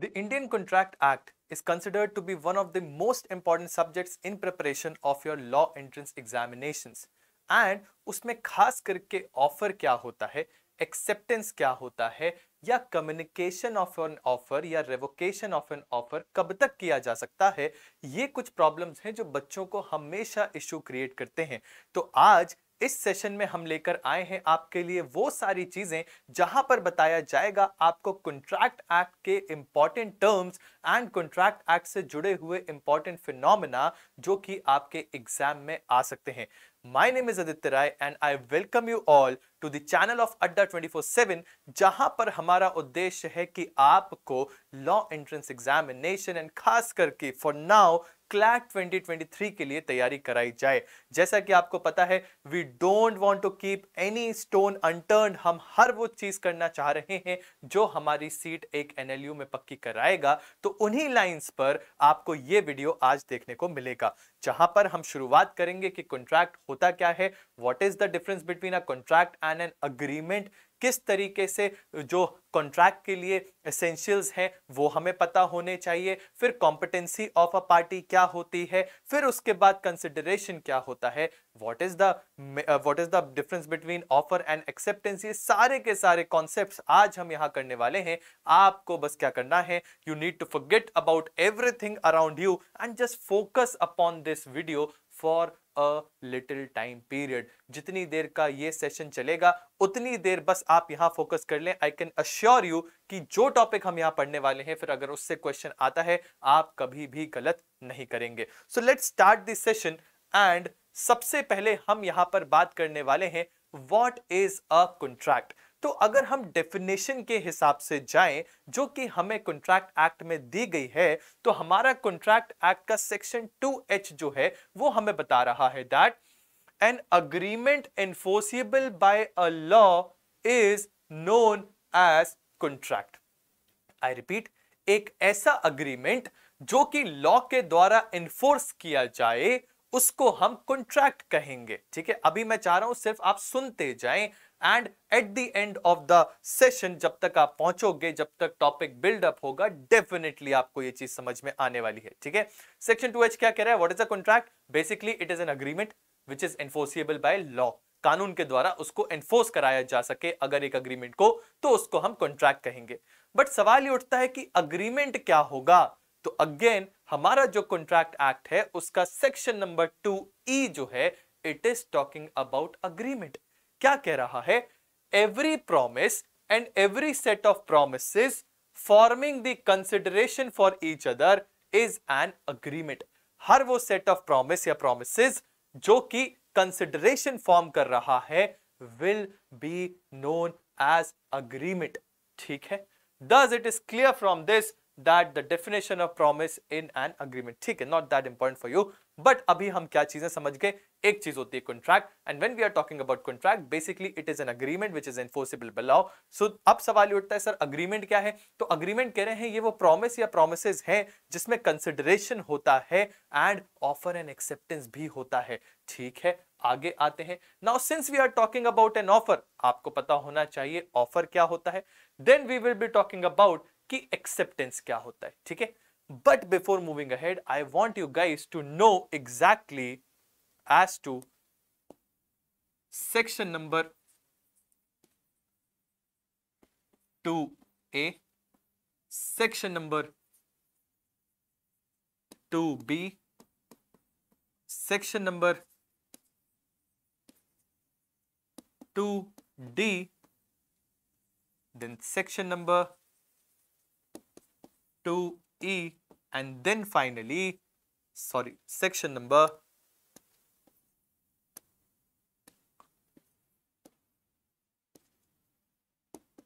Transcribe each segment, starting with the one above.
The Indian Contract Act is considered to be one of the most important subjects in preparation of your law entrance examinations And उसमें खास करके offer क्या होता है acceptance क्या होता है या communication of an offer या revocation of an offer कब तक किया जा सकता है ये कुछ problems हैं जो बच्चों को हमेशा issue create करते हैं तो आज इस सेशन में हम लेकर आए हैं आपके लिए वो सारी चीजें जहां पर बताया जाएगा आपको कॉन्ट्रैक्ट एक्ट के important terms and contract act से जुड़े हुए इंपॉर्टेंट फिनोमिना जो कि आपके एग्जाम में आ सकते हैं my name is Aditya Rai and I welcome you all to channel of Adda 24/7 जहां पर हमारा उद्देश्य है कि आपको लॉ एंट्रेंस एग्जामिनेशन एंड खास करके फॉर नाउ क्लैट 2023 के लिए तैयारी कराई जाए जैसा कि आपको पता है we don't want to keep any stone unturn हम हर वो चीज करना चाह रहे हैं जो हमारी सीट एक एनएलयू में पक्की कराएगा तो उन्हीं लाइंस पर आपको ये वीडियो आज देखने को मिलेगा जहां पर हम शुरुआत करेंगे कि कॉन्ट्रैक्ट होता क्या है what is the difference between a contract and an agreement किस तरीके से जो कॉन्ट्रैक्ट के लिए एसेंशियल्स हैं वो हमें पता होने चाहिए फिर कॉम्पिटेंसी ऑफ अ पार्टी क्या होती है फिर उसके बाद कंसिडरेशन क्या होता है what is the what is the difference between offer and acceptance ये सारे के सारे कॉन्सेप्ट आज हम यहाँ करने वाले हैं आपको बस क्या करना है you need to forget about everything around you and just focus upon this video for a little time period जितनी देर का ये सेशन चलेगा उतनी देर बस आप यहाँ फोकस कर लें आई कैन अश्योर यू कि जो टॉपिक हम यहाँ पढ़ने वाले हैं फिर अगर उससे क्वेश्चन आता है आप कभी भी गलत नहीं करेंगे so let start this session and सबसे पहले हम यहाँ पर बात करने वाले हैं वॉट इज अ कॉन्ट्रैक्ट तो अगर हम डेफिनेशन के हिसाब से जाएं जो कि हमें कॉन्ट्रैक्ट एक्ट में दी गई है तो हमारा कॉन्ट्रैक्ट एक्ट का सेक्शन 2H जो है वो हमें बता रहा है that an agreement enforceable by a law is known as contract I repeat एक ऐसा अग्रीमेंट जो कि लॉ के द्वारा इन्फोर्स किया जाए उसको हम कॉन्ट्रैक्ट कहेंगे ठीक है अभी मैं चाह रहा हूं सिर्फ आप सुनते जाएं and at the end of the session जब तक आप पहुंचोगे जब तक टॉपिक बिल्डअप होगा डेफिनेटली आपको ये चीज समझ में आने वाली है ठीक है सेक्शन टू एच क्या कह रहा है what is a contract basically it is an agreement which is enforceable by law कानून के द्वारा उसको एनफोर्स कराया जा सके अगर एक अग्रीमेंट को तो उसको हम कॉन्ट्रैक्ट कहेंगे बट सवाल ये उठता है कि अग्रीमेंट क्या होगा तो अगेन हमारा जो कॉन्ट्रैक्ट एक्ट है उसका सेक्शन नंबर टू ई जो है it is talking about agreement क्या कह रहा है every promise and every set of promise forming consideration for each other is an agreement हर वो सेट ऑफ प्रोमिस या प्रोमिस जो कि कंसिडरेशन फॉर्म कर रहा है will be known as agreement ठीक है thus it is clear from this that the definition of promise in an agreement ठीक है not that important for you but अभी हम क्या चीजें समझ गए एक चीज होती है contract and when we are talking about contract basically it is an agreement which is enforceable by law so अब सवाल उठता है सर अग्रीमेंट क्या है तो अग्रीमेंट कह रहे हैं ये वो प्रॉमिस या प्रॉमिसेस है जिसमें कंसिडरेशन होता है एंड ऑफर एंड एक्सेप्टेंस भी होता है ठीक है आगे आते हैं now since we are talking about an offer आपको पता होना चाहिए ऑफर क्या होता है then we will be talking about कि एक्सेप्टेंस क्या होता है ठीक है but before moving ahead I want you guys to know exactly as to section number 2A, section number 2B, section number 2D, then section number 2E, and then finally, sorry, section number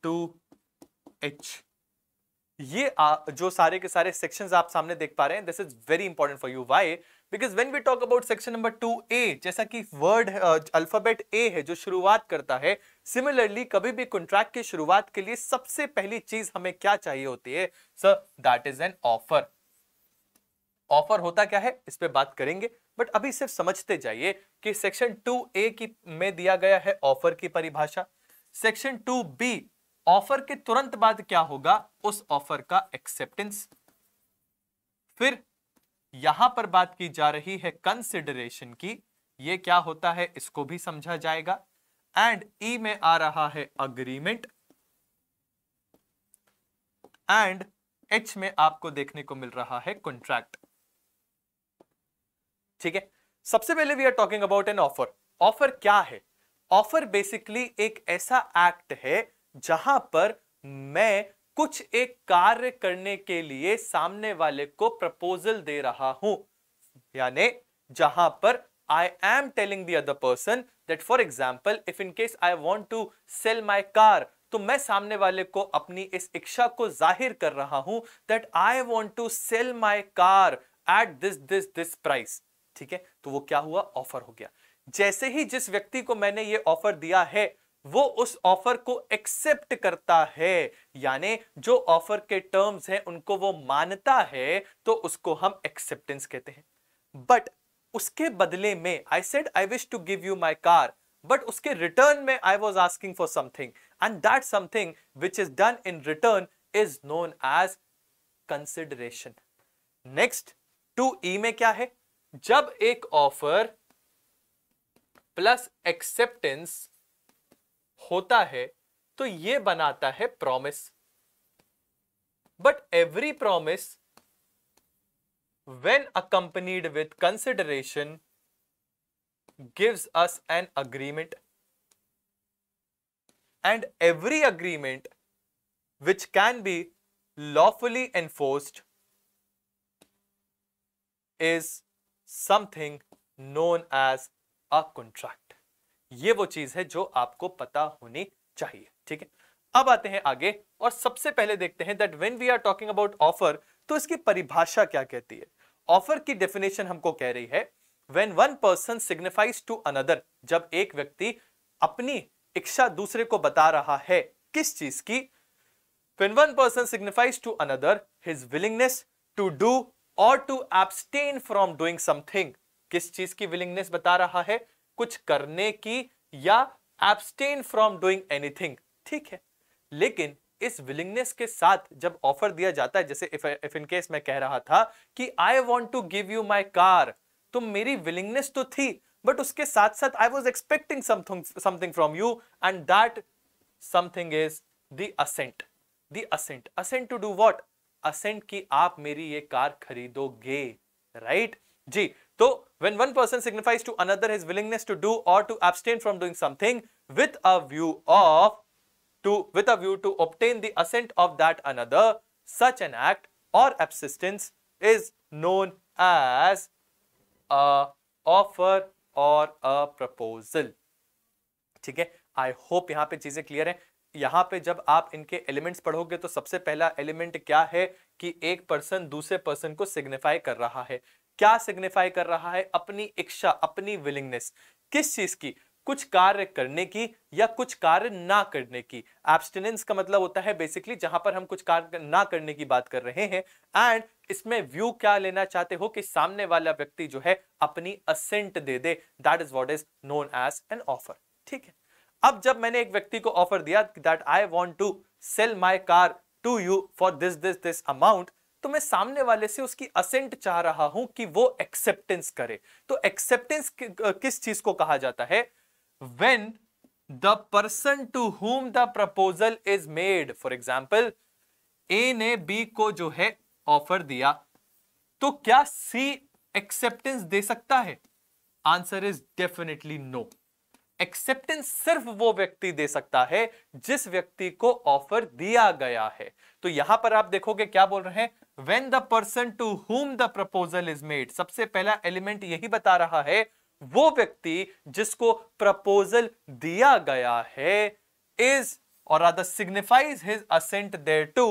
two H ये आ, जो सारे के सारे sections आप सामने देख पा रहे हैं this is very important for you why because when we talk about section number two A जैसा कि वर्ड अल्फाबेट ए है जो शुरुआत करता है सिमिलरली कभी भी कॉन्ट्रैक्ट की शुरुआत के लिए सबसे पहली चीज हमें क्या चाहिए होती है sir that is an offer offer होता क्या है इस पर बात करेंगे बट अभी सिर्फ समझते जाइए कि सेक्शन टू ए की में दिया गया है ऑफर की परिभाषा सेक्शन टू बी ऑफर के तुरंत बाद क्या होगा उस ऑफर का एक्सेप्टेंस फिर यहां पर बात की जा रही है कंसिडरेशन की ये क्या होता है इसको भी समझा जाएगा एंड ई e में आ रहा है अग्रीमेंट एंड एच में आपको देखने को मिल रहा है कॉन्ट्रैक्ट ठीक है सबसे पहले we are talking about an offer offer क्या है ऑफर बेसिकली एक ऐसा एक्ट है जहां पर मैं कुछ एक कार्य करने के लिए सामने वाले को प्रपोजल दे रहा हूं यानी जहां पर I am telling the other person that for example if in case I want to sell my car तो मैं सामने वाले को अपनी इस इच्छा को जाहिर कर रहा हूं that I want to sell my car at this this this price ठीक है तो वो क्या हुआ ऑफर हो गया जैसे ही जिस व्यक्ति को मैंने ये ऑफर दिया है वो उस ऑफर को एक्सेप्ट करता है यानी जो ऑफर के टर्म्स हैं उनको वो मानता है तो उसको हम एक्सेप्टेंस कहते हैं बट उसके बदले में I said I wish to give you my car but उसके रिटर्न में I was asking for something and that something which is done in return is known as consideration next two e में क्या है जब एक offer plus acceptance होता है तो ये बनाता है promise but every promise when accompanied with consideration gives us an agreement and every agreement which can be lawfully enforced is something known as a contract ये वो चीज है जो आपको पता होनी चाहिए ठीक है अब आते हैं आगे और सबसे पहले देखते हैं that when we are talking about offer तो इसकी परिभाषा क्या कहती है ऑफर की डेफिनेशन हमको कह रही है when one person signifies to another जब एक व्यक्ति अपनी इच्छा दूसरे को बता रहा है किस चीज की when one person signifies to another his willingness to do और to abstain from doing something किस चीज की विलिंगनेस बता रहा है कुछ करने की या एब्सटेन फ्रॉम डूइंग एनीथिंग ठीक है लेकिन इस विलिंगनेस के साथ जब ऑफर दिया जाता है जैसे इफ इफ इन केस मैं कह रहा था कि I want to give you my car तो मेरी विलिंगनेस तो थी बट उसके साथ साथ I was expecting something something from you and that something is the assent the assent assent to do what assent कि आप मेरी ये कार खरीदोगे राइट right? जी So when one person signifies to another his willingness to do or to abstain from doing something with a view of to with a view to obtain the assent of that another, such an act or absistence is known as a offer और a proposal ठीक है I hope यहाँ पे चीजें clear है यहाँ पे जब आप इनके एलिमेंट्स पढ़ोगे तो सबसे पहला एलिमेंट क्या है कि एक पर्सन दूसरे पर्सन को सिग्निफाई कर रहा है क्या सिग्निफाई कर रहा है अपनी इच्छा अपनी विलिंगनेस किस चीज की कुछ कार्य करने की या कुछ कार्य ना करने की एब्सटिनेंस का मतलब होता है बेसिकली जहां पर हम कुछ कार्य ना करने की बात कर रहे हैं एंड इसमें व्यू क्या लेना चाहते हो कि सामने वाला व्यक्ति जो है अपनी असेंट दे दे that is what is known as an offer ठीक है अब जब मैंने एक व्यक्ति को ऑफर दिया that I want to sell my car to you for this this this amount तो मैं सामने वाले से उसकी असेंट चाह रहा हूं कि वो एक्सेप्टेंस करे तो एक्सेप्टेंस किस चीज को कहा जाता है when the person to whom the proposal is made for example A ने बी को जो है ऑफर दिया तो क्या सी एक्सेप्टेंस दे सकता है answer is definitely no acceptance सिर्फ वो व्यक्ति दे सकता है जिस व्यक्ति को ऑफर दिया गया है तो यहां पर आप देखोगे क्या बोल रहे हैं when the person to whom the proposal is made सबसे पहला एलिमेंट यही बता रहा है वो व्यक्ति जिसको प्रपोजल दिया गया है इज और other signifies his assent thereto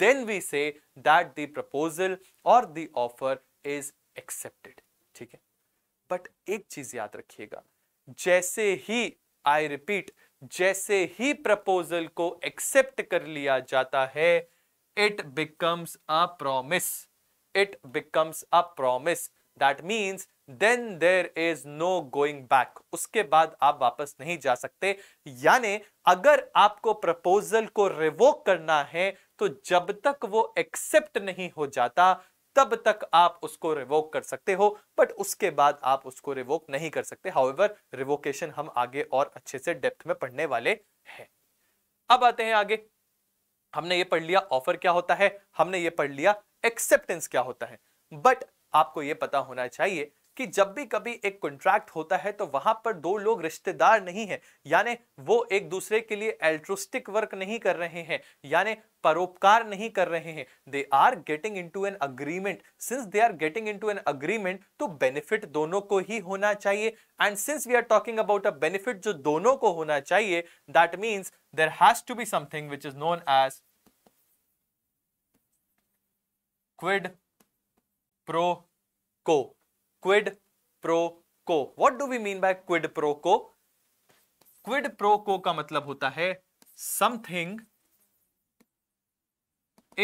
then we say that the proposal और द ऑफर इज एक्सेप्टेड ठीक है बट एक चीज याद रखिएगा जैसे ही आई रिपीट जैसे ही प्रपोजल को एक्सेप्ट कर लिया जाता है it becomes a promise it becomes a promise that means then there is no going back उसके बाद आप वापस नहीं जा सकते यानी अगर आपको प्रपोजल को रिवोक करना है तो जब तक वो एक्सेप्ट नहीं हो जाता तब तक आप उसको रिवोक कर सकते हो बट उसके बाद आप उसको रिवोक नहीं कर सकते हाउएवर रिवोकेशन हम आगे और अच्छे से डेप्थ में पढ़ने वाले हैं अब आते हैं आगे हमने ये पढ़ लिया ऑफर क्या होता है हमने ये पढ़ लिया एक्सेप्टेंस क्या होता है बट आपको ये पता होना चाहिए कि जब भी कभी एक कॉन्ट्रैक्ट होता है तो वहां पर दो लोग रिश्तेदार नहीं है यानी वो एक दूसरे के लिए एल्ट्रोस्टिक वर्क नहीं कर रहे हैं यानी परोपकार नहीं कर रहे हैं they are getting into an agreement since they are getting into an agreement तो बेनिफिट दोनों को ही होना चाहिए and since we are talking about a benefit जो दोनों को होना चाहिए that means there has to be something which is known as quid pro quo quid pro quo what do we mean by quid pro quo quid pro quo का मतलब होता है something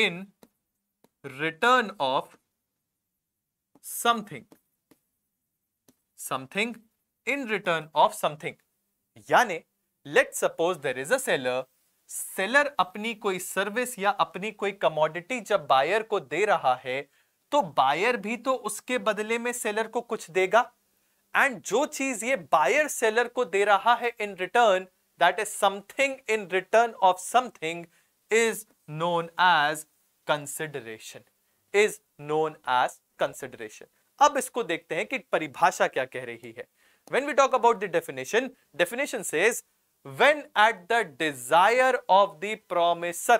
in return of something something in return of something यानी let suppose there is a seller seller अपनी कोई service या अपनी कोई कमोडिटी जब बायर को दे रहा है तो बायर भी तो उसके बदले में सेलर को कुछ देगा एंड जो चीज ये बायर सेलर को दे रहा है in return that is something in return of something is known as consideration is known as consideration अब इसको देखते हैं कि परिभाषा क्या कह रही है when we talk about the definition definition says when at the desire of the promiser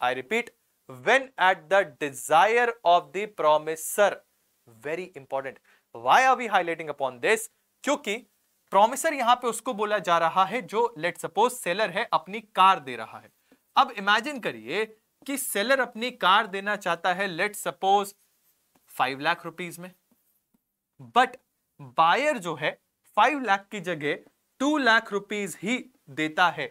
i repeat when at the desire of the promiser very important why are we highlighting upon this kyunki promisor yahan pe usko bola ja raha hai jo let suppose seller hai apni car de raha hai ab imagine kariye ki seller apni car dena chahta hai let suppose 5 lakh rupees mein but buyer jo hai 5 lakh ki jagah 2 lakh rupees hi देता है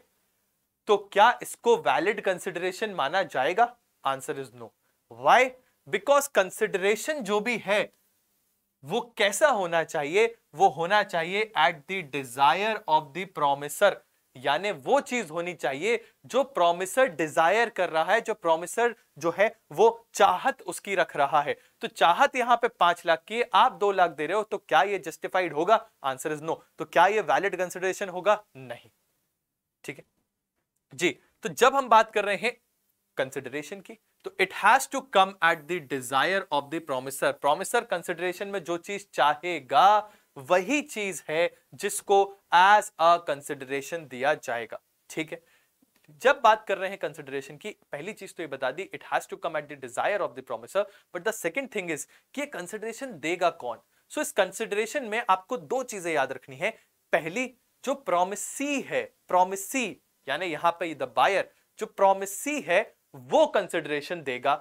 तो क्या इसको valid consideration माना जाएगा answer is no why because consideration जो भी है वो कैसा होना चाहिए वो होना चाहिए at the desire of the promisor यानी वो चीज होनी चाहिए जो प्रोमिसर डिजायर कर रहा है जो प्रोमिसर जो है वो चाहत उसकी रख रहा है तो चाहत यहां पे पांच लाख की आप दो लाख दे रहे हो तो क्या ये जस्टिफाइड होगा आंसर इज नो तो क्या ये वैलिड कंसिडरेशन होगा नहीं ठीक है जी तो जब हम बात कर रहे हैं कंसिडरेशन की तो it has to come at the desire of the promisor promisor consideration में जो चीज चाहेगा वही चीज है जिसको एज अ कंसिडरेशन दिया जाएगा ठीक है जब बात कर रहे हैं कंसिडरेशन की पहली चीज तो ये बता दी it has to come at the desire of the promisor but the second thing is कि कंसिडरेशन देगा कौन सो so, इस कंसिडरेशन में आपको दो चीजें याद रखनी है पहली जो प्रोमिसी है प्रोमिसी यानी यहां पे द बायर जो प्रोमिसी है वो कंसिडरेशन देगा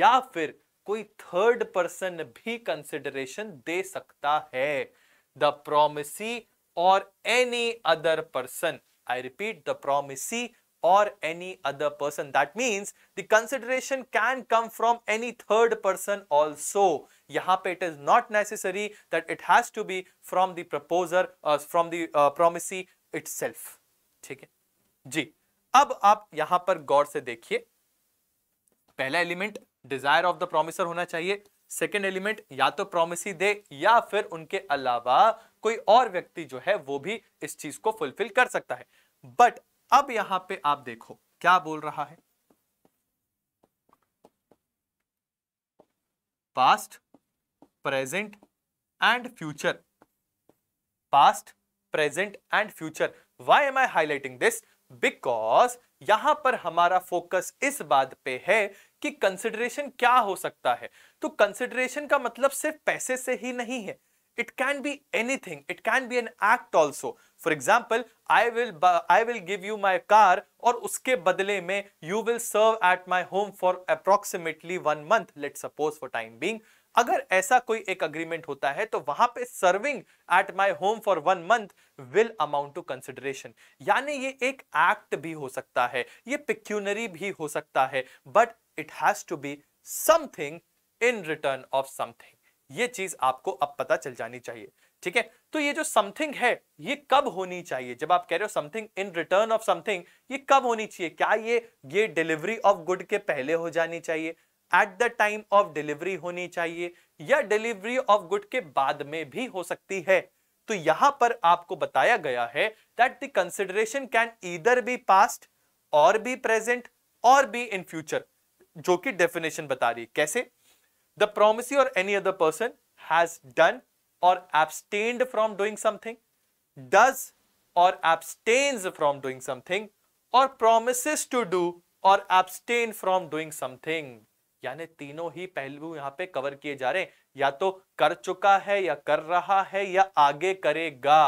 या फिर कोई थर्ड पर्सन भी कंसिडरेशन दे सकता है the promisee or any other person I repeat the promisee or any other person. That means the consideration can come from any third person also. Yahan pe it is not necessary that it has to be from the proposer, uh, from the uh, promisee itself. theek hai ji ab aap yahan par gaur se dekhiye pehla element desire of the promisor hona chahiye second element या तो promisee दे या फिर उनके अलावा कोई और व्यक्ति जो है वो भी इस चीज को फुलफिल कर सकता है बट अब यहां पे आप देखो क्या बोल रहा है past present and future past present and future why am I highlighting this because यहां पर हमारा फोकस इस बात पे है कि कंसिडरेशन क्या हो सकता है तो कंसिडरेशन का मतलब सिर्फ पैसे से ही नहीं है it can be anything it can be an act also for example I will I will give you my car और उसके बदले में you will serve at my home for approximately one month let suppose for time being अगर ऐसा कोई एक agreement होता है तो वहां पे serving at my home for one month will amount to consideration यानी ये एक एक्ट भी हो सकता है ये पिक्यूनरी भी हो सकता है but it has to be something in return of something ये चीज आपको अब पता चल जानी चाहिए ठीक है तो ये जो समथिंग है ये कब होनी चाहिए जब आप कह रहे हो something in return of something ये कब होनी चाहिए क्या ये ये डिलीवरी ऑफ गुड के पहले हो जानी चाहिए at the time of delivery होनी चाहिए या डिलीवरी ऑफ गुड के बाद में भी हो सकती है तो यहां पर आपको बताया गया है that the consideration can either be past or be present or be in future जो कि डेफिनेशन बता रही है कैसे the promise or any other person has done or abstained from doing something, does or abstains from doing something, or promises to do or abstain from doing something. यानी तीनों ही पहलू यहां पे कवर किए जा रहे हैं या तो कर चुका है या कर रहा है या आगे करेगा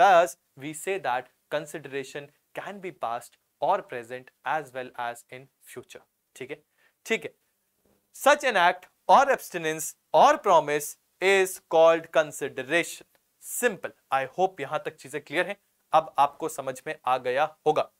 thus we say that consideration can be past or present as well as in future ठीक है ठीक है such an act or abstinence or promise is called consideration simple I hope यहां तक चीजें क्लियर हैं अब आपको समझ में आ गया होगा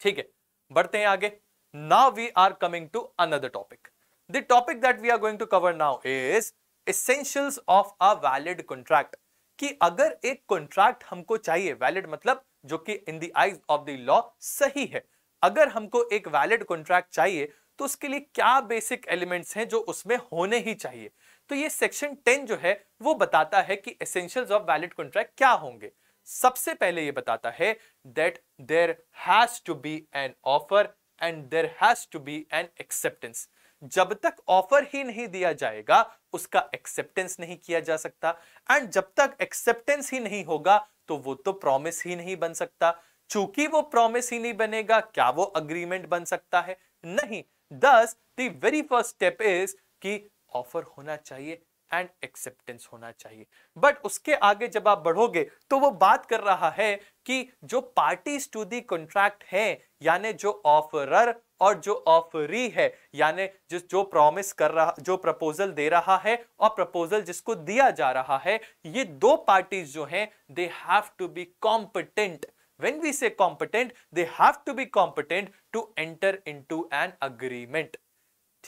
ठीक है बढ़ते हैं आगे now we are coming to another topic the topic that we are going to cover now is essentials of a valid contract कि अगर एक कॉन्ट्रैक्ट हमको चाहिए वैलिड मतलब जो कि in the eyes of the law सही है अगर हमको एक वैलिड कॉन्ट्रैक्ट चाहिए तो उसके लिए क्या बेसिक एलिमेंट्स हैं जो उसमें होने ही चाहिए तो ये सेक्शन टेन जो है वो बताता है कि एसेंशियल्स ऑफ वैलिड कॉन्ट्रैक्ट क्या होंगे सबसे पहले ये बताता है that there has to be an offer and there has to be an acceptance जब तक ऑफर ही नहीं दिया जाएगा उसका एक्सेप्टेंस नहीं किया जा सकता एंड जब तक एक्सेप्टेंस ही नहीं होगा तो वो तो प्रॉमिस ही नहीं बन सकता चूंकि वो प्रॉमिस ही नहीं बनेगा क्या वो अग्रीमेंट बन सकता है नहीं thus the very first step is कि ऑफर होना चाहिए एंड एक्सेप्टेंस होना चाहिए बट उसके आगे जब आप बढ़ोगे तो वो बात कर रहा है कि जो पार्टी टू दी कॉन्ट्रैक्ट है यानी जो ऑफरर और जो ऑफरी है यानी जिस जो प्रॉमिस कर रहा जो प्रपोजल दे रहा है और प्रपोजल जिसको दिया जा रहा है ये दो पार्टीज जो हैं they have to be competent when we say competent they have to be competent to enter into an agreement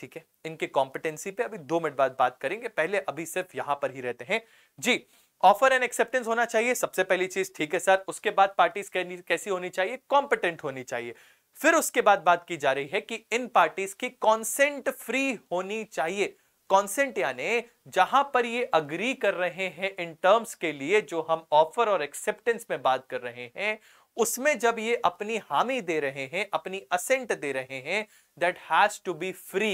ठीक है इनके कॉम्पिटेंसी पे अभी दो मिनट बाद बात करेंगे पहले अभी सिर्फ यहां पर ही रहते हैं जी ऑफर एंड एक्सेप्टेंस होना चाहिए सबसे पहली चीज ठीक है सर उसके बाद पार्टीज कैसी होनी चाहिए कॉम्पिटेंट होनी चाहिए फिर उसके बाद बात की जा रही है कि इन पार्टीज की कॉन्सेंट फ्री होनी चाहिए कॉन्सेंट यानी जहां पर ये अग्री कर रहे हैं इन टर्म्स के लिए जो हम ऑफर और एक्सेप्टेंस में बात कर रहे हैं उसमें जब ये अपनी हामी दे रहे हैं अपनी असेंट दे रहे हैं that has to be free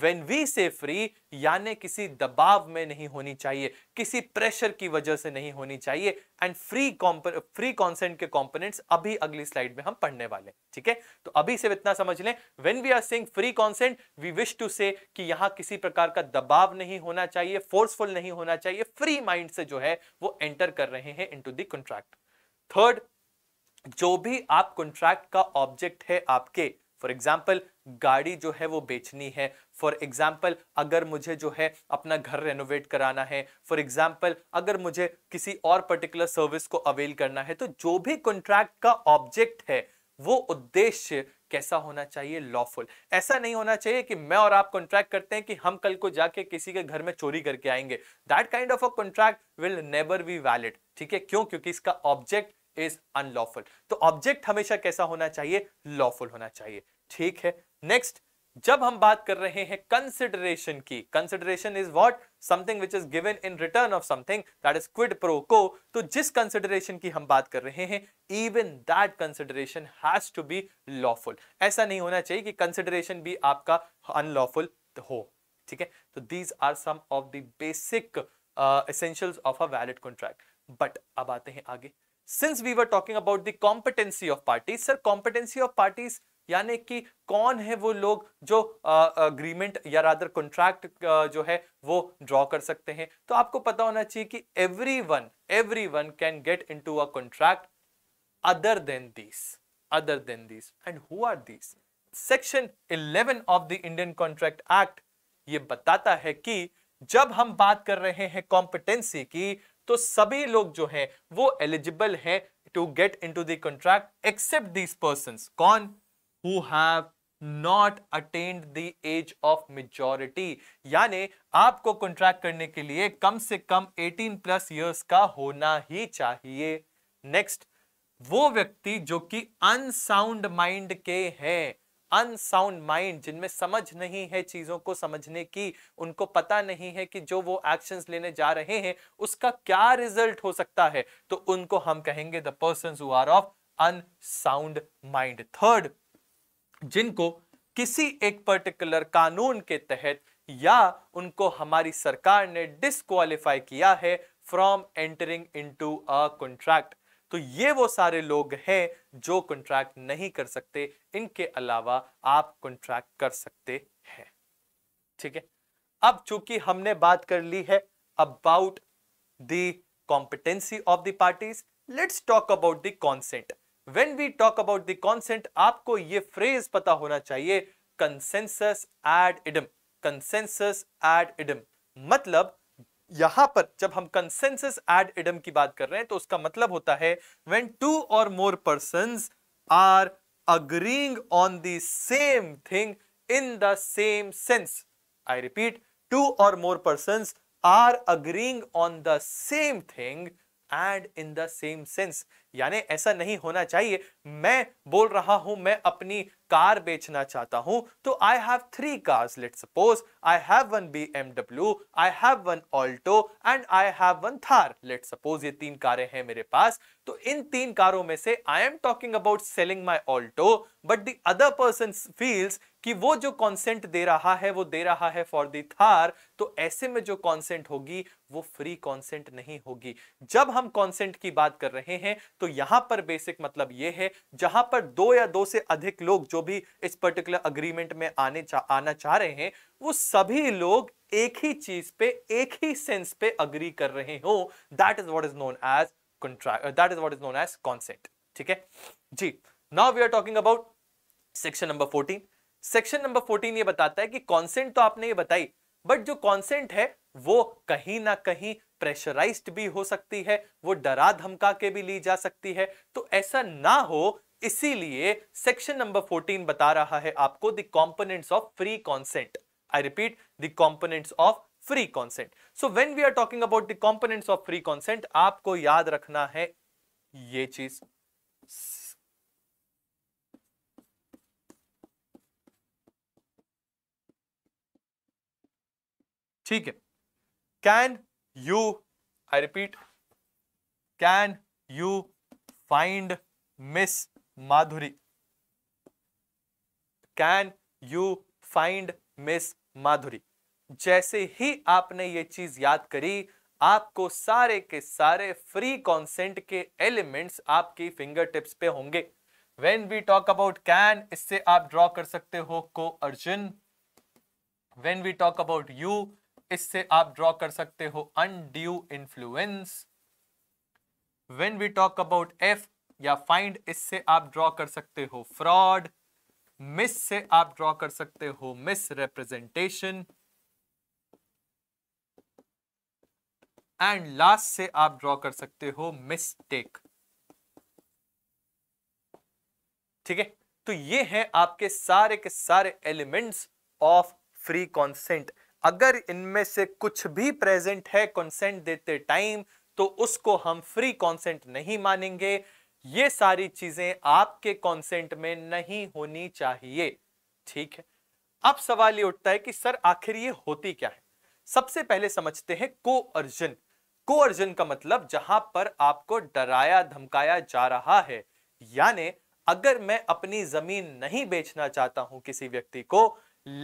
when we say free यानी किसी दबाव में नहीं होनी चाहिए किसी प्रेशर की वजह से नहीं होनी चाहिए एंड फ्री फ्री कॉन्सेंट के कॉम्पोनेंट्स अभी अगली स्लाइड में हम पढ़ने वाले हैं ठीक है तो अभी से इतना समझ लें when we are saying free consent we wish to say कि किसी प्रकार का दबाव नहीं होना चाहिए फोर्सफुल नहीं होना चाहिए फ्री माइंड से जो है वो एंटर कर रहे हैं इन टू कॉन्ट्रैक्ट थर्ड जो भी आप कॉन्ट्रैक्ट का ऑब्जेक्ट है आपके फॉर एग्जाम्पल गाड़ी जो है वो बेचनी है फॉर एग्जाम्पल अगर मुझे जो है अपना घर रेनोवेट कराना है फॉर एग्जाम्पल अगर मुझे किसी और पर्टिकुलर सर्विस को अवेल करना है तो जो भी कॉन्ट्रैक्ट का ऑब्जेक्ट है वो उद्देश्य कैसा होना चाहिए लॉफुल ऐसा नहीं होना चाहिए कि मैं और आप कॉन्ट्रैक्ट करते हैं कि हम कल को जाके किसी के घर में चोरी करके आएंगे that kind of a contract will never be valid ठीक है क्यों क्योंकि इसका ऑब्जेक्ट इज अनलॉफुल तो ऑब्जेक्ट हमेशा कैसा होना चाहिए लॉफुल होना चाहिए ठीक है नेक्स्ट जब हम बात कर रहे हैं कंसिडरेशन की consideration is what something which is given in return of something that is quid pro quo तो जिस कंसिडरेशन की हम बात कर रहे हैं even that consideration has to be lawful ऐसा नहीं होना चाहिए कि कंसिडरेशन भी आपका अनलॉफुल हो ठीक है तो these are some of the basic essential of a valid contract but अब आते हैं आगे since we were talking about the competency of parties sir competency of parties यानी कि कौन है वो लोग जो अग्रीमेंट या रादर कॉन्ट्रैक्ट जो है वो ड्रॉ कर सकते हैं तो आपको पता होना चाहिए कि every one every one can get into a contract other than this other than this and who are this section 11 of the Indian contract act ये बताता है कि जब हम बात कर रहे हैं कॉम्पिटेंसी की तो सभी लोग जो हैं वो एलिजिबल हैं to get into the contract except these person कौन who have not attend the age of majority यानी आपको कॉन्ट्रैक्ट करने के लिए कम से कम 18 प्लस ईयर्स का होना ही चाहिए नेक्स्ट वो व्यक्ति जो कि अनसाउंड माइंड के हैं अनसाउंड माइंड जिनमें समझ नहीं है चीज़ों को समझने की उनको पता नहीं है कि जो वो एक्शंस लेने जा रहे हैं उसका क्या रिजल्ट हो सकता है तो उनको हम कहेंगे the person who are of unsound mind third जिनको किसी एक पर्टिकुलर कानून के तहत या उनको हमारी सरकार ने डिसक्वालिफाई किया है from entering to a contract तो ये वो सारे लोग हैं जो कॉन्ट्रैक्ट नहीं कर सकते इनके अलावा आप कॉन्ट्रैक्ट कर सकते हैं ठीक है अब चूंकि हमने बात कर ली है about the competency of the parties let's talk about the consent when we talk about the consent आपको ये फ्रेज पता होना चाहिए consensus ad idem consensus ad idem मतलब यहां पर जब हम कंसेंसस एड एडम की बात कर रहे हैं तो उसका मतलब होता है when two or more person are agreeing on the same thing in the same sense I repeat two or more person are agreeing on the same thing and in the same sense यानी ऐसा नहीं होना चाहिए मैं बोल रहा हूं मैं अपनी कार बेचना चाहता हूं तो I have three cars let suppose I have one BMW I have one Alto and I have one Thar let suppose ये तीन कारें हैं मेरे पास तो इन तीन कारों में से I am talking about selling my Alto but the other person feels कि वो जो कॉन्सेंट दे रहा है वो दे रहा है फॉर दी थार तो ऐसे में जो कॉन्सेंट होगी वो फ्री कॉन्सेंट नहीं होगी जब हम कॉन्सेंट की बात कर रहे हैं तो यहां पर बेसिक मतलब यह है जहां पर दो या दो से अधिक लोग जो भी इस पर्टिकुलर अग्रीमेंट में आने चा, आना चाह रहे हैं वो सभी लोग एक ही चीज पे एक ही सेंस पे अग्री कर रहे हो that is what is known as contract that is what is known as consent ठीक है जी now we are talking about section number fourteen section number fourteen ये बताता है कि कॉन्सेंट तो आपने ये बताई बट जो कॉन्सेंट है वो कहीं ना कहीं प्रेशराइज्ड भी हो सकती है वो डरा धमका के भी ली जा सकती है तो ऐसा ना हो इसीलिए सेक्शन नंबर 14 बता रहा है आपको the components of free consent I repeat the components of free consent so when we are talking about the components of free consent आपको याद रखना है ये चीज ठीक है can you I repeat can you find miss Madhuri can you find miss Madhuri जैसे ही आपने ये चीज याद करी आपको सारे के सारे फ्री कॉन्सेंट के एलिमेंट्स आपकी फिंगर टिप्स पे होंगे when we talk about can इससे आप ड्रॉ कर सकते हो coercion when we talk about you इससे आप ड्रॉ कर सकते हो undue influence when we talk about F या फाइंड इससे आप ड्रॉ कर सकते हो फ्रॉड मिस से आप ड्रॉ कर सकते हो मिस रिप्रेजेंटेशन एंड लास्ट से आप ड्रॉ कर सकते हो मिस्टेक ठीक है तो ये है आपके सारे के सारे एलिमेंट्स ऑफ फ्री कॉन्सेंट अगर इनमें से कुछ भी प्रेजेंट है कंसेंट देते टाइम तो उसको हम फ्री कंसेंट नहीं मानेंगे ये सारी चीजें आपके कंसेंट में नहीं होनी चाहिए ठीक है अब सवाल ये उठता है कि सर आखिर ये होती क्या है सबसे पहले समझते हैं को अर्जन को अर्जन का मतलब जहां पर आपको डराया धमकाया जा रहा है यानी अगर मैं अपनी जमीन नहीं बेचना चाहता हूं किसी व्यक्ति को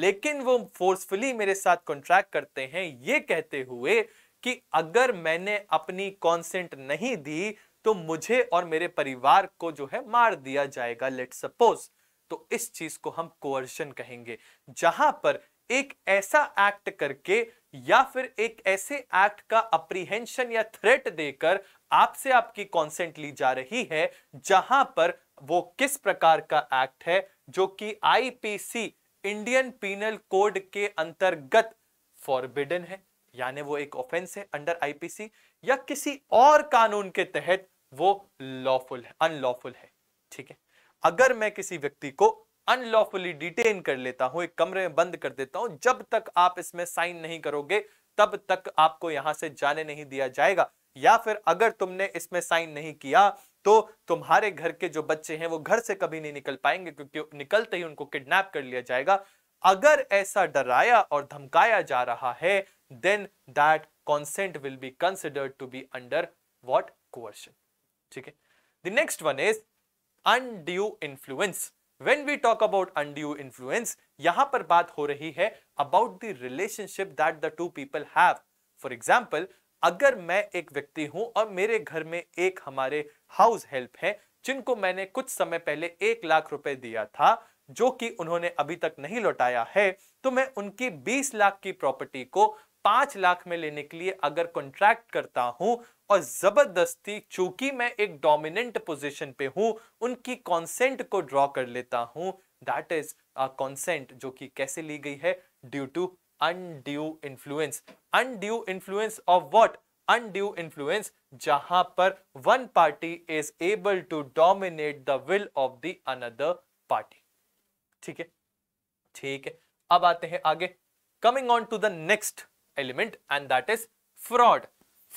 लेकिन वो फोर्सफुली मेरे साथ कॉन्ट्रैक्ट करते हैं ये कहते हुए कि अगर मैंने अपनी कॉन्सेंट नहीं दी तो मुझे और मेरे परिवार को जो है मार दिया जाएगा लेट सपोज तो इस चीज को हम कोअर्शन कहेंगे जहां पर एक ऐसा एक्ट करके या फिर एक ऐसे एक्ट का अप्रीहेंशन या थ्रेट देकर आपसे आपकी कॉन्सेंट ली जा रही है जहां पर वो किस प्रकार का एक्ट है जो कि आईपीसी इंडियन पीनल कोड के अंतर्गत फॉरबिडन है यानी वो एक ऑफेंस है अंडर आईपीसी या किसी और कानून के तहत वो लॉफुल है अनलॉफुल है ठीक है अगर मैं किसी व्यक्ति को अनलॉफुली डिटेन कर लेता हूं एक कमरे में बंद कर देता हूं जब तक आप इसमें साइन नहीं करोगे तब तक आपको यहां से जाने नहीं दिया जाएगा या फिर अगर तुमने इसमें साइन नहीं किया तो तुम्हारे घर के जो बच्चे हैं वो घर से कभी नहीं निकल पाएंगे क्योंकि निकलते ही उनको किडनैप कर लिया जाएगा अगर ऐसा डराया और धमकाया जा रहा है then that consent will be considered to be under what coercion ठीक है the next one is undue influence when we talk about undue influence यहां पर बात हो रही है about the relationship that the two people have for example अगर मैं एक व्यक्ति हूं और मेरे घर में एक हमारे हाउस हेल्प है जिनको मैंने कुछ समय पहले एक लाख रुपए दिया था जो कि उन्होंने अभी तक नहीं लौटाया है तो मैं उनकी 20 लाख की प्रॉपर्टी को 5 लाख में लेने के लिए अगर कॉन्ट्रैक्ट करता हूं और जबरदस्ती चूंकि मैं एक डोमिनेंट पोजीशन पे हूं उनकी कॉन्सेंट को ड्रॉ कर लेता हूं दैट इज कॉन्सेंट जो कि कैसे ली गई है due to undue influence undue influence of what undue influence जहां पर one party is able to dominate the will of the another party ठीक है ठीक है अब आते हैं आगे coming on to the next element and that is fraud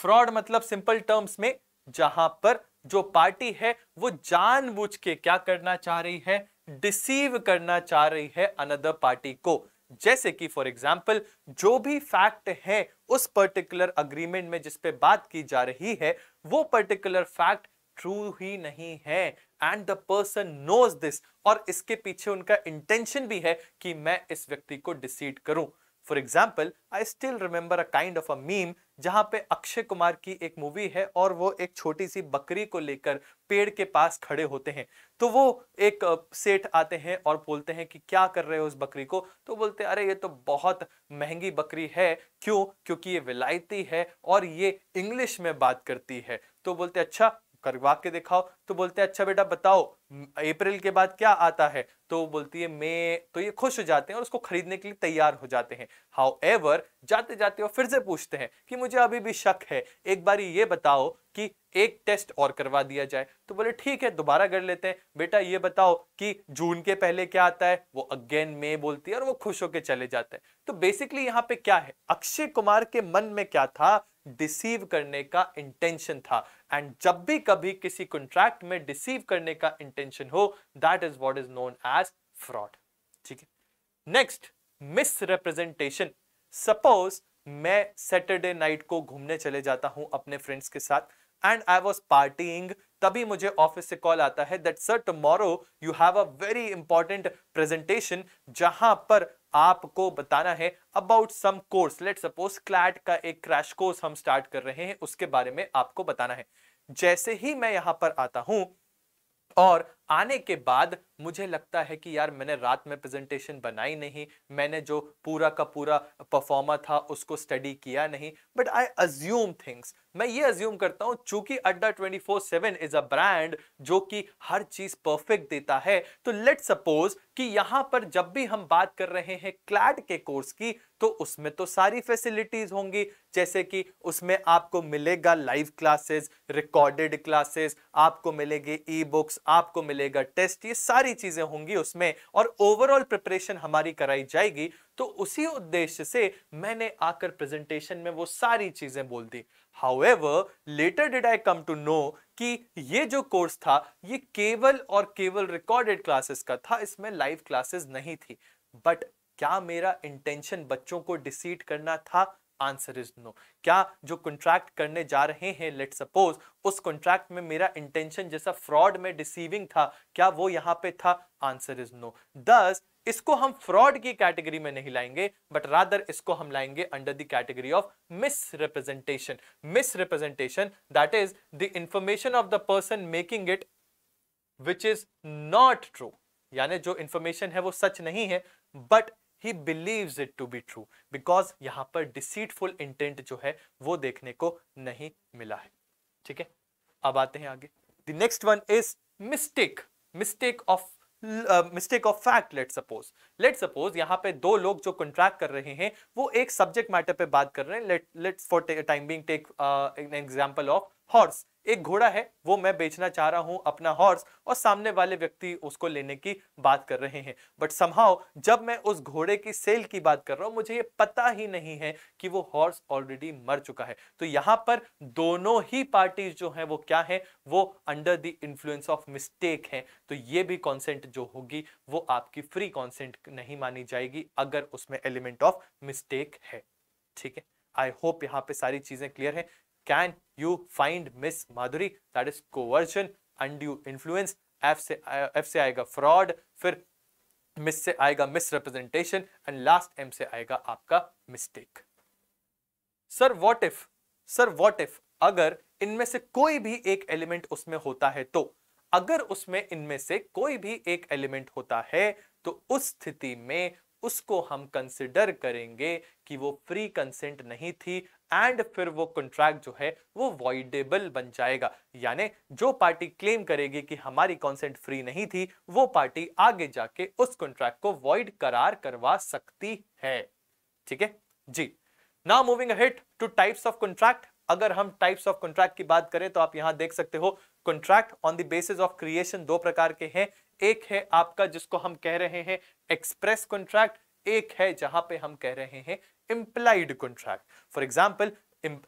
fraud मतलब सिंपल टर्म्स में जहां पर जो पार्टी है वो जानबूझ के क्या करना चाह रही है डिसीव करना चाह रही है अनदर पार्टी को जैसे कि फॉर एग्जाम्पल जो भी फैक्ट है उस पर्टिकुलर अग्रीमेंट में जिसपे बात की जा रही है वो पर्टिकुलर फैक्ट ट्रू ही नहीं है and the person knows this और इसके पीछे उनका इंटेंशन भी है कि मैं इस व्यक्ति को डिसीड करूं for example I still remember a kind of a meme जहां पे अक्षय कुमार की एक मूवी है और वो एक छोटी सी बकरी को लेकर पेड़ के पास खड़े होते हैं तो वो एक सेठ आते हैं और बोलते हैं कि क्या कर रहे हो उस बकरी को तो बोलते हैं अरे ये तो बहुत महंगी बकरी है क्यों क्योंकि ये विलायती है और ये इंग्लिश में बात करती है तो बोलते अच्छा करवा के दिखाओ तो बोलते हैं अच्छा बेटा बताओ अप्रैल के बाद क्या आता है तो बोलती है मई तो ये खुश हो जाते हैं और उसको खरीदने के लिए तैयार हो जाते हैं हाउ एवर जाते जाते वो फिर से पूछते हैं कि मुझे अभी भी शक है एक बार ये बताओ कि एक टेस्ट और करवा दिया जाए तो बोले ठीक है दोबारा कर लेते हैं बेटा ये बताओ कि जून के पहले क्या आता है वो अगेन मे बोलती है और वो खुश होकर चले जाते हैं तो बेसिकली यहाँ पे क्या है अक्षय कुमार के मन में क्या था डिसीव करने का इंटेंशन था एंड जब भी कभी किसी कॉन्ट्रैक्ट में डिसीव करने का इंटेंशन हो that is what is known as fraud ठीक है नेक्स्ट मिसरेप्रेजेंटेशन सपोज मैं सैटरडे नाइट को घूमने चले जाता हूं अपने फ्रेंड्स के साथ एंड आई वॉज पार्टीइंग तभी मुझे ऑफिस से कॉल आता है that sir tomorrow you have a very important presentation जहां पर आपको बताना है about some course let suppose CLAT का एक क्रैश कोर्स हम स्टार्ट कर रहे हैं उसके बारे में आपको बताना है जैसे ही मैं यहां पर आता हूं और आने के बाद मुझे लगता है कि यार मैंने रात में प्रेजेंटेशन बनाई नहीं मैंने जो पूरा का पूरा परफॉर्मा था उसको स्टडी किया नहीं बट आई अज्यूम थिंग्स मैं ये अज्यूम करता हूँ चूंकि Adda four seven is a brand जो कि हर चीज परफेक्ट देता है तो लेट सपोज कि यहाँ पर जब भी हम बात कर रहे हैं क्लैड के कोर्स की तो उसमें तो सारी फैसिलिटीज होंगी जैसे कि उसमें आपको मिलेगा लाइव क्लासेस रिकॉर्डेड क्लासेस आपको मिलेगी ई बुक्स आपको मिलेगा टेस्ट ये सारी सारी चीजें होंगी उसमें और ओवरऑल प्रिपरेशन हमारी कराई जाएगी तो उसी उद्देश्य से मैंने आकर प्रेजेंटेशन में वो सारी चीजें बोल दी however later did I come to know कि ये जो कोर्स था ये केवल और केवल रिकॉर्डेड क्लासेस का था इसमें लाइव क्लासेस नहीं थी बट क्या मेरा इंटेंशन बच्चों को डिसीट करना था आंसर इज नो क्या जो कॉन्ट्रैक्ट करने जा रहे हैं लेट सपोज उस कॉन्ट्रैक्ट में मेरा इंटेंशन जैसा फ्रॉड में डिसीविंग था क्या वो यहाँ पे था आंसर इज नो दस इसको हम फ्रॉड की कैटेगरी में नहीं लाएंगे बट रादर इसको हम लाएंगे under the category of misrepresentation misrepresentation that is the information of the person making it which is not true यानी जो इंफॉर्मेशन है वो सच नहीं है but he believe it to be true because यहाँ पर डिसीटफुल इंटेंट जो है वो देखने को नहीं मिला है ठीक है अब आते हैं आगे the next one is mistake mistake of mistake of fact let suppose let suppose यहाँ पे दो लोग जो कॉन्ट्रैक्ट कर रहे हैं वो एक सब्जेक्ट मैटर पे बात कर रहे हैं let let's for time being take an example of horse एक घोड़ा है वो मैं बेचना चाह रहा हूँ अपना हॉर्स और सामने वाले व्यक्ति उसको लेने की बात कर रहे हैं बट समहाव जब मैं उस घोड़े की सेल की बात कर रहा हूँ मुझे ये पता ही नहीं है कि वो हॉर्स ऑलरेडी मर चुका है तो यहाँ पर दोनों ही पार्टीज जो हैं वो क्या है वो under the influence of mistake है तो ये भी कॉन्सेंट जो होगी वो आपकी फ्री कॉन्सेंट नहीं मानी जाएगी अगर उसमें एलिमेंट ऑफ मिस्टेक है ठीक है आई होप यहाँ पे सारी चीजें क्लियर है can you find miss Madhuri that is coercion U influence F से एफ से आएगा फ्रॉड फिर मिस से आएगा misrepresentation and last M से आएगा आपका mistake sir what if sir what if अगर इनमें से कोई भी एक एलिमेंट उसमें होता है तो अगर उसमें इनमें से कोई भी एक एलिमेंट होता है तो उस स्थिति में उसको हम कंसिडर करेंगे कि वो फ्री कंसेंट नहीं थी एंड फिर वो कॉन्ट्रैक्ट जो है वो वॉइडेबल बन जाएगा यानी जो पार्टी क्लेम करेगी कि हमारी कॉन्सेंट फ्री नहीं थी वो पार्टी आगे जाके उस कॉन्ट्रैक्ट को वॉइड करार करवा सकती है ठीक है जी now moving ahead to types of contract अगर हम टाइप्स ऑफ कॉन्ट्रैक्ट की बात करें तो आप यहां देख सकते हो contract on the basis of creation दो प्रकार के हैं एक है आपका जिसको हम कह रहे हैं एक्सप्रेस कॉन्ट्रैक्ट एक है जहां पे हम कह रहे हैं implied contract for example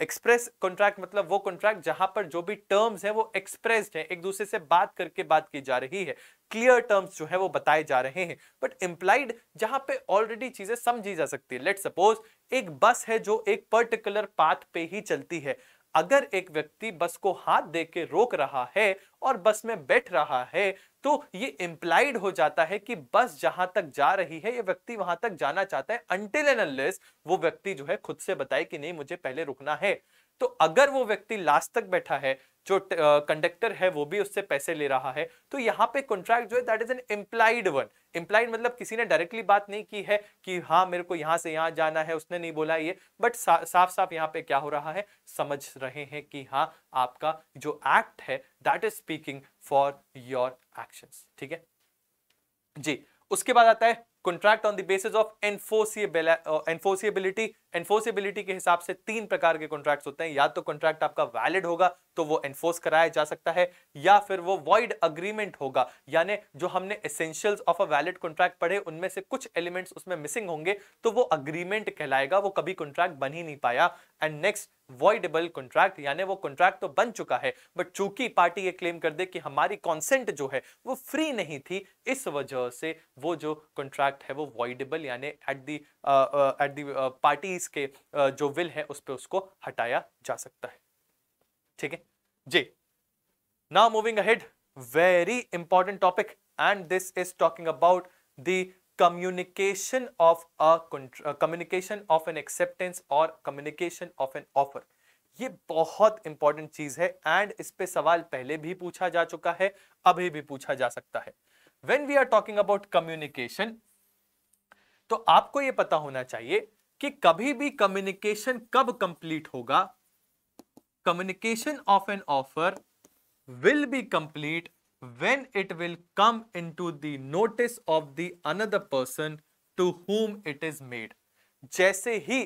express contract मतलब वो कॉन्ट्रैक्ट जहां पर जो भी टर्म्स है वो एक्सप्रेस्ड है एक दूसरे से बात करके बात की जा रही है क्लियर टर्म्स जो है वो बताए जा रहे हैं बट इम्प्लाइड जहां पे ऑलरेडी चीजें समझी जा सकती है लेट सपोज एक बस है जो एक पर्टिकुलर पाथ पे ही चलती है अगर एक व्यक्ति बस को हाथ दे रोक रहा है और बस में बैठ रहा है तो ये इंप्लाइड हो जाता है कि बस जहां तक जा रही है ये व्यक्ति वहां तक जाना चाहता है अंटिल एंड अनलेस वो व्यक्ति जो है खुद से बताए कि नहीं मुझे पहले रुकना है तो अगर वो व्यक्ति लास्ट तक बैठा है जो कंडक्टर है वो भी उससे पैसे ले रहा है तो यहाँ पे कॉन्ट्रैक्ट जो है that is an implied one implied मतलब किसी ने डायरेक्टली बात नहीं की है कि हाँ मेरे को यहाँ से यहाँ जाना है उसने नहीं बोला ये बट सा, साफ साफ यहाँ पे क्या हो रहा है समझ रहे हैं कि हाँ आपका जो एक्ट है that is speaking for your action ठीक है जी उसके बाद आता है contract on the basis of enforceability enforceability के हिसाब से तीन प्रकार के कॉन्ट्रैक्ट्स होते हैं या तो कॉन्ट्रैक्ट आपका वैलिड होगा तो वो एनफोर्स कराया जा सकता है या फिर वो वॉइड अग्रीमेंट होगा यानी जो हमने essentials of a valid contract पढ़े उनमें से कुछ एलिमेंट्स उसमें मिसिंग होंगे तो वो अग्रीमेंट कहलाएगा वो कभी कॉन्ट्रैक्ट बन ही नहीं पाया एंड नेक्स्ट वॉइडेबल कॉन्ट्रैक्ट यानी वो कॉन्ट्रैक्ट तो बन चुका है बट चूंकि पार्टी ये क्लेम कर दे कि हमारी कॉन्सेंट जो है वो फ्री नहीं थी इस वजह से वो जो कॉन्ट्रैक्ट है वो वॉइडेबल यानी at the at the parties के uh, जो विल है उस पर उसको हटाया जा सकता है ठीक है जी ना moving ahead very important topic and this is talking about the communication of a communication of an acceptance और कम्युनिकेशन ऑफ एन ऑफर ये बहुत इंपॉर्टेंट चीज है एंड इस पे सवाल पहले भी पूछा जा चुका है अभी भी पूछा जा सकता है when we are talking about communication तो आपको ये पता होना चाहिए कि कभी भी कम्युनिकेशन कब कंप्लीट होगा communication of an offer will be complete when it will come into the notice of the another person to whom it is made जैसे ही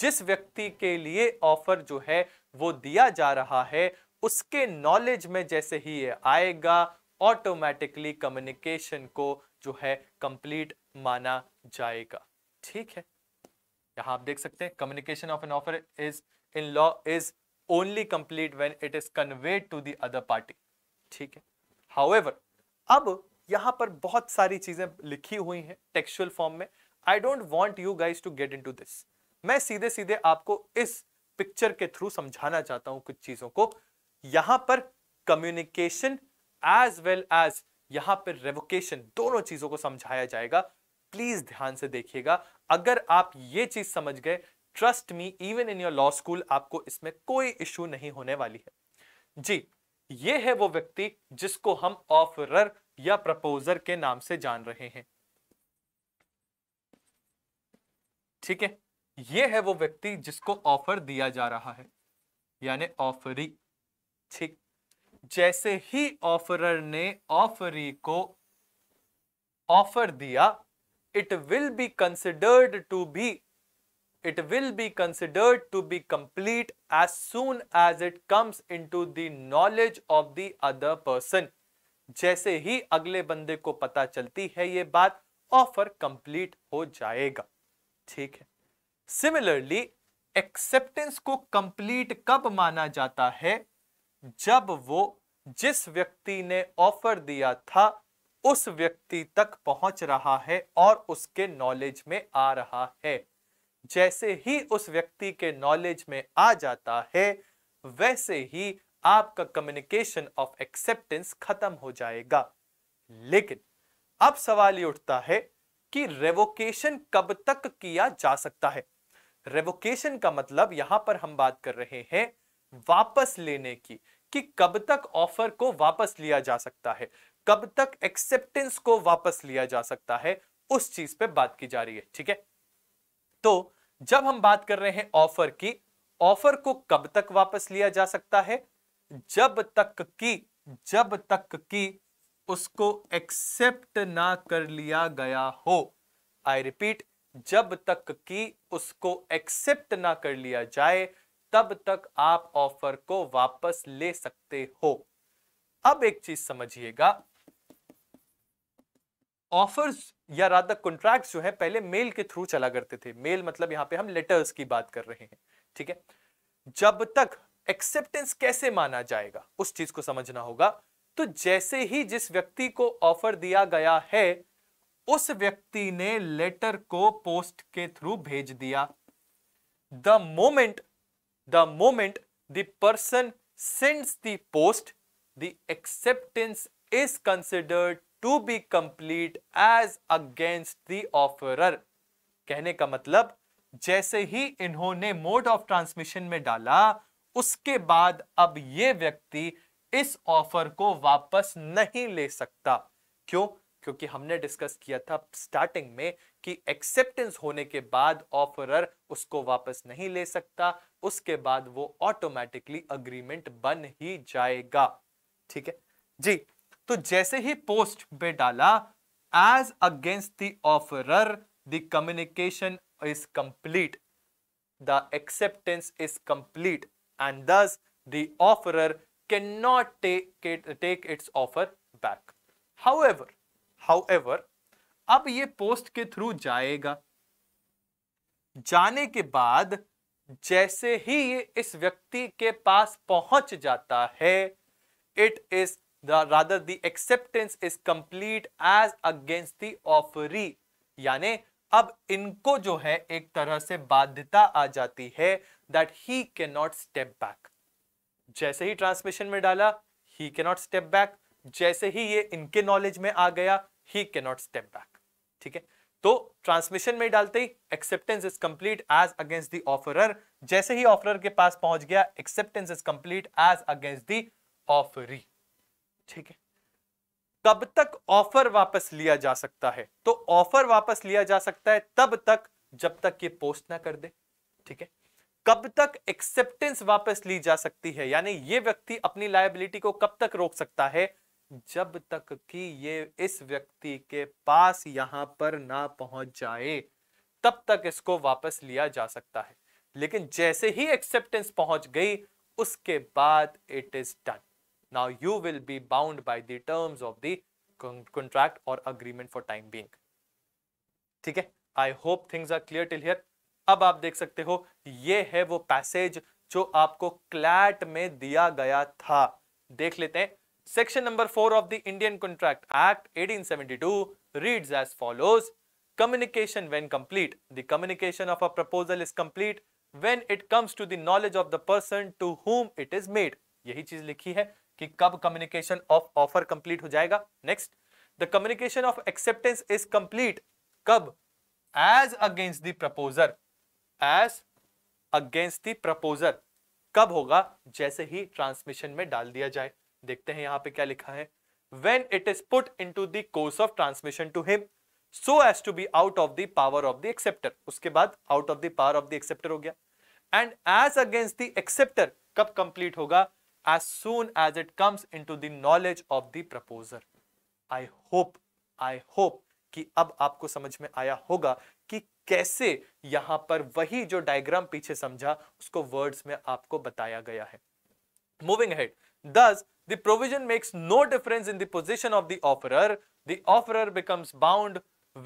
जिस व्यक्ति के लिए ऑफर जो है वो दिया जा रहा है उसके नॉलेज में जैसे ही ये आएगा ऑटोमेटिकली कम्युनिकेशन को जो है कंप्लीट माना जाएगा ठीक है यहां आप देख सकते हैं communication of an offer is in law is only complete when it is conveyed to the other party ठीक है however अब यहां पर बहुत सारी चीजें लिखी हुई हैं टेक्सुअल फॉर्म में I don't want you guys to get into this मैं सीधे सीधे आपको इस पिक्चर के थ्रू समझाना चाहता हूं कुछ चीजों को यहां पर कम्युनिकेशन एज वेल एज यहां पर रेवोकेशन दोनों चीजों को समझाया जाएगा प्लीज ध्यान से देखिएगा अगर आप ये चीज समझ गए trust me even in your law school आपको इसमें कोई इश्यू नहीं होने वाली है जी ये है वो व्यक्ति जिसको हम ऑफरर या प्रपोजर के नाम से जान रहे हैं ठीक है ये है वो व्यक्ति जिसको ऑफर दिया जा रहा है यानी ऑफरी ठीक जैसे ही ऑफरर ने ऑफरी को ऑफर दिया it will be considered to be it will be considered to be complete as soon as it comes into the knowledge of the other person. जैसे ही अगले बंदे को पता चलती है ये बात ऑफर कंप्लीट हो जाएगा ठीक है सिमिलरली एक्सेप्टेंस को कंप्लीट कब माना जाता है जब वो जिस व्यक्ति ने ऑफर दिया था उस व्यक्ति तक पहुंच रहा है और उसके नॉलेज में आ रहा है जैसे ही उस व्यक्ति के नॉलेज में आ जाता है वैसे ही आपका कम्युनिकेशन ऑफ एक्सेप्टेंस खत्म हो जाएगा लेकिन अब सवाल ये उठता है कि रेवोकेशन कब तक किया जा सकता है रेवोकेशन का मतलब यहां पर हम बात कर रहे हैं वापस लेने की कि कब तक ऑफर को वापस लिया जा सकता है कब तक एक्सेप्टेंस को वापस लिया जा सकता है उस चीज पे बात की जा रही है ठीक है तो जब हम बात कर रहे हैं ऑफर की ऑफर को कब तक वापस लिया जा सकता है जब तक कि जब तक कि उसको एक्सेप्ट ना कर लिया गया हो आई रिपीट जब तक कि उसको एक्सेप्ट ना कर लिया जाए तब तक आप ऑफर को वापस ले सकते हो अब एक चीज समझिएगा ऑफर्स या राधा कॉन्ट्रैक्ट्स जो है पहले मेल के थ्रू चला करते थे मेल मतलब यहाँ पे हम लेटर्स की बात कर रहे हैं ठीक है जब तक एक्सेप्टेंस कैसे माना जाएगा उस चीज को समझना होगा तो जैसे ही जिस व्यक्ति को ऑफर दिया गया है उस व्यक्ति ने लेटर को पोस्ट के थ्रू भेज दिया the moment the moment the person sends the post the acceptance is considered to be complete as against the offeror कहने का मतलब जैसे ही इन्होंने मोड ऑफ ट्रांसमिशन में डाला उसके बाद अब ये व्यक्ति इस ऑफर को वापस नहीं ले सकता क्यों क्योंकि हमने डिस्कस किया था स्टार्टिंग में कि एक्सेप्टेंस होने के बाद ऑफरर उसको वापस नहीं ले सकता उसके बाद वो ऑटोमेटिकली अग्रीमेंट बन ही जाएगा ठीक है जी तो जैसे ही पोस्ट पे डाला as against the offeror the communication is complete the acceptance is complete and thus the offeror can not take it take its offer back however however अब ये पोस्ट के थ्रू जाएगा जाने के बाद जैसे ही ये इस व्यक्ति के पास पहुंच जाता है it is the, rather the acceptance is complete as against the offeree यानी अब इनको जो है एक तरह से बाध्यता आ जाती है that he cannot not step back जैसे ही mein में डाला ही step नॉट स्टेप बैक जैसे ही ये इनके नॉलेज में आ गया ही back नॉट स्टेप बैक ठीक है तो ट्रांसमिशन में डालते ही acceptance is complete as against the offeror जैसे ही ऑफरर के पास पहुंच गया acceptance is complete as against the offeree ठीक है कब तक ऑफर वापस लिया जा सकता है तो ऑफर वापस लिया जा सकता है तब तक जब तक ये पोस्ट ना कर दे ठीक है कब तक एक्सेप्टेंस वापस ली जा सकती है यानी ये व्यक्ति अपनी लाइबिलिटी को कब तक रोक सकता है जब तक कि ये इस व्यक्ति के पास यहां पर ना पहुंच जाए तब तक इसको वापस लिया जा सकता है लेकिन जैसे ही एक्सेप्टेंस पहुंच गई उसके बाद it is done Now you will be bound by the terms of the contract or agreement for time being. ठीक है I hope things are clear till here अब आप देख सकते हो ये है वो पैसेज जो आपको क्लैट में दिया गया था देख लेते हैं section number four of the Indian contract Act 1872 reads as follows communication when complete the communication of a proposal is complete when it comes to the knowledge of the person to whom it is made यही चीज लिखी है कि कब communication of offer complete हो जाएगा next the communication of acceptance is complete कब as against the proposer as against the proposer कब होगा जैसे ही ट्रांसमिशन में डाल दिया जाए देखते हैं यहां पे क्या लिखा है when it is put into course of transmission to him so as to be out of the of the acceptor उसके बाद out of the of the acceptor हो गया एंड एज अगेंस्ट दर कब कंप्लीट होगा as soon as it comes into the knowledge of the proposer i hope i hope कि अब आपको समझ में आया होगा कि कैसे यहां पर वही जो डायग्राम पीछे समझा उसको वर्ड्स में आपको बताया गया है moving head thus the provision makes no difference in the position of the offeror the offeror becomes bound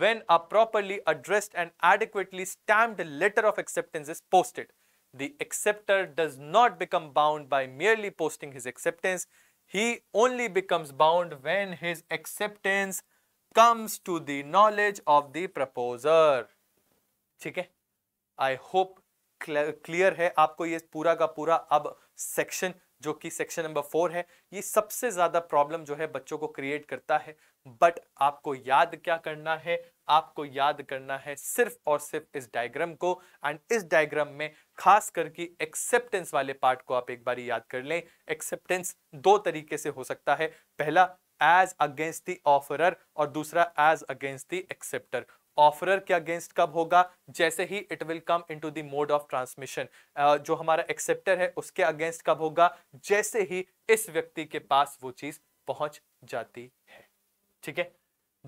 when a properly addressed and adequately stamp letter of acceptance is posted the acceptor does not become bound by merely posting his acceptance. He only becomes bound when his acceptance comes to the knowledge of the proposer. ठीक है hope clear. है आपको ये पूरा का पूरा अब जो कि सेक्शन नंबर फोर है ये सबसे ज़्यादा प्रॉब्लम जो है बच्चों को क्रिएट करता है बट आपको याद क्या करना है आपको याद करना है सिर्फ और सिर्फ इस डायग्राम को एंड इस डायग्राम में खास करके एक्सेप्टेंस वाले पार्ट को आप एक बार याद कर लें एक्सेप्टेंस दो तरीके से हो सकता है पहला एज अगेंस्ट दी ऑफरर और दूसरा as against the acceptor offeror के अगेंस्ट कब होगा जैसे ही it will come to the mode of transmission जो हमारा एक्सेप्टर है उसके अगेंस्ट कब होगा जैसे ही इस व्यक्ति के पास वो चीज पहुंच जाती है ठीक है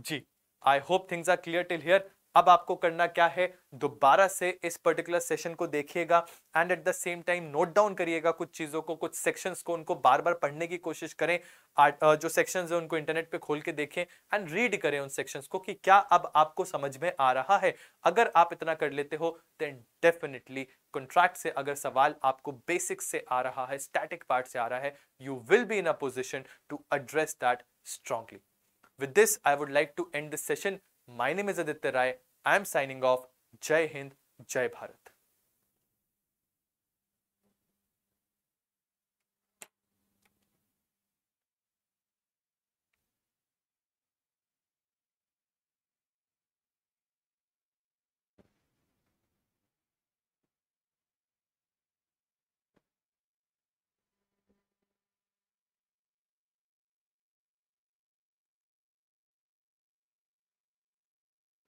जी I hope things are clear till here अब आपको करना क्या है दोबारा से इस पर्टिकुलर सेशन को देखिएगा and at the same time note down करिएगा कुछ चीज़ों को कुछ सेक्शंस को उनको बार बार पढ़ने की कोशिश करें जो सेक्शंस है उनको इंटरनेट पे खोल के देखें एंड रीड करें उन सेक्शंस को कि क्या अब आपको समझ में आ रहा है अगर आप इतना कर लेते हो देन डेफिनेटली कॉन्ट्रैक्ट से अगर सवाल आपको बेसिक से आ रहा है स्टैटिक पार्ट से आ रहा है you will be in a position to address that strongly with this I would like to end this session My name is Aditya Rai I'm signing off. Jai Hind, Jai Bharat.